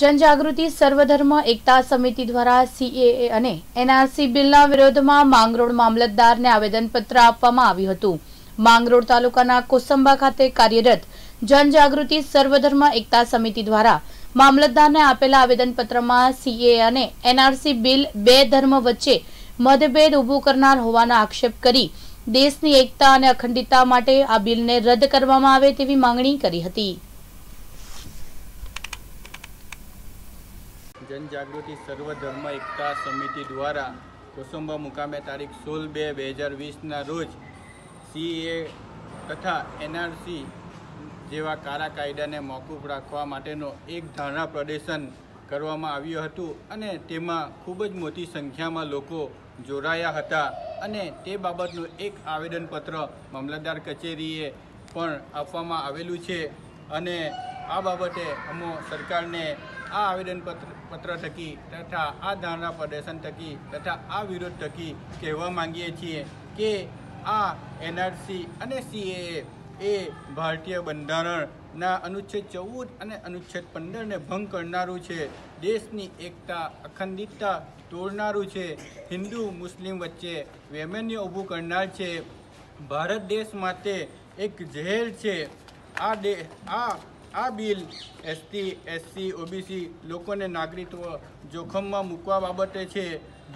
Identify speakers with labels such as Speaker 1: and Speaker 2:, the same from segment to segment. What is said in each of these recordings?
Speaker 1: જનજાગૃતિ સર્વધર્મ એકતા સમિતિ દ્વારા સીએએ અને એનઆરસી બિલના વિરોધમાં માંગરોળ મામલતદારને આવેદનપત્ર આપવામાં આવ્યું હતું માંગરોળ તાલુકાના કોસંબા ખાતે કાર્યરત જનજાગૃતિ સર્વધર્મ એકતા સમિતિ દ્વારા મામલતદારને આપેલા આવેદનપત્રમાં સીએ અને એનઆરસી બિલ બે ધર્મ વચ્ચે મતભેદ ઊભો કરનાર હોવાનો આક્ષેપ કરી દેશની એકતા અને અખંડિતતા માટે આ બિલને રદ કરવામાં આવે તેવી માંગણી કરી હતી
Speaker 2: જનજાગૃતિ સર્વધર્મ એકતા સમિતિ દ્વારા કુસુંબા મુકામે તારીખ સોળ બે બે હજાર વીસના રોજ સીએ તથા એનઆરસી જેવા કારા કાયદાને મોકૂફ રાખવા માટેનો એક ધારણા પ્રદર્શન કરવામાં આવ્યું હતું અને તેમાં ખૂબ જ મોટી સંખ્યામાં લોકો જોડાયા હતા અને તે બાબતનું એક આવેદનપત્ર મામલતદાર કચેરીએ પણ આપવામાં આવેલું છે અને આ બાબતે અમો સરકારને આ આવેદનપત્ર પત્ર થકી તથા આ ધારણા પ્રદર્શન થકી તથા આ વિરોધ થકી કહેવા માંગીએ છીએ કે આ એનઆરસી અને સીએએ એ ભારતીય બંધારણના અનુચ્છેદ ચૌદ અને અનુચ્છેદ પંદરને ભંગ કરનારું છે દેશની એકતા અખંડિતતા તોડનારું છે હિન્દુ મુસ્લિમ વચ્ચે વેમેન્ય ઊભું કરનાર છે ભારત દેશ માટે એક ઝેર છે આ દે આ આ બિલ એસટી એસસી ઓબીસી લોકોને નાગરિકત્વ જોખમમાં મૂકવા બાબતે છે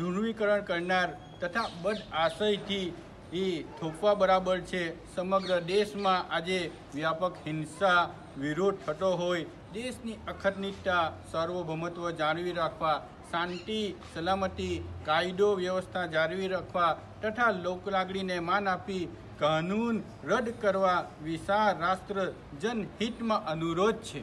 Speaker 2: ધ્રુવીકરણ કરનાર તથા બદ આશયથી એ થોપવા બરાબર છે સમગ્ર દેશમાં આજે વ્યાપક હિંસા વિરોધ થતો હોય દેશની અખંડિતતા સાર્વભૌમત્વ જાળવી રાખવા શાંતિ સલામતી કાયદો વ્યવસ્થા જાળવી રાખવા તથા લોકલાગણીને માન આપી કાનૂન રદ કરવા વિશાળ રાષ્ટ્ર જનહિતમાં અનુરોધ છે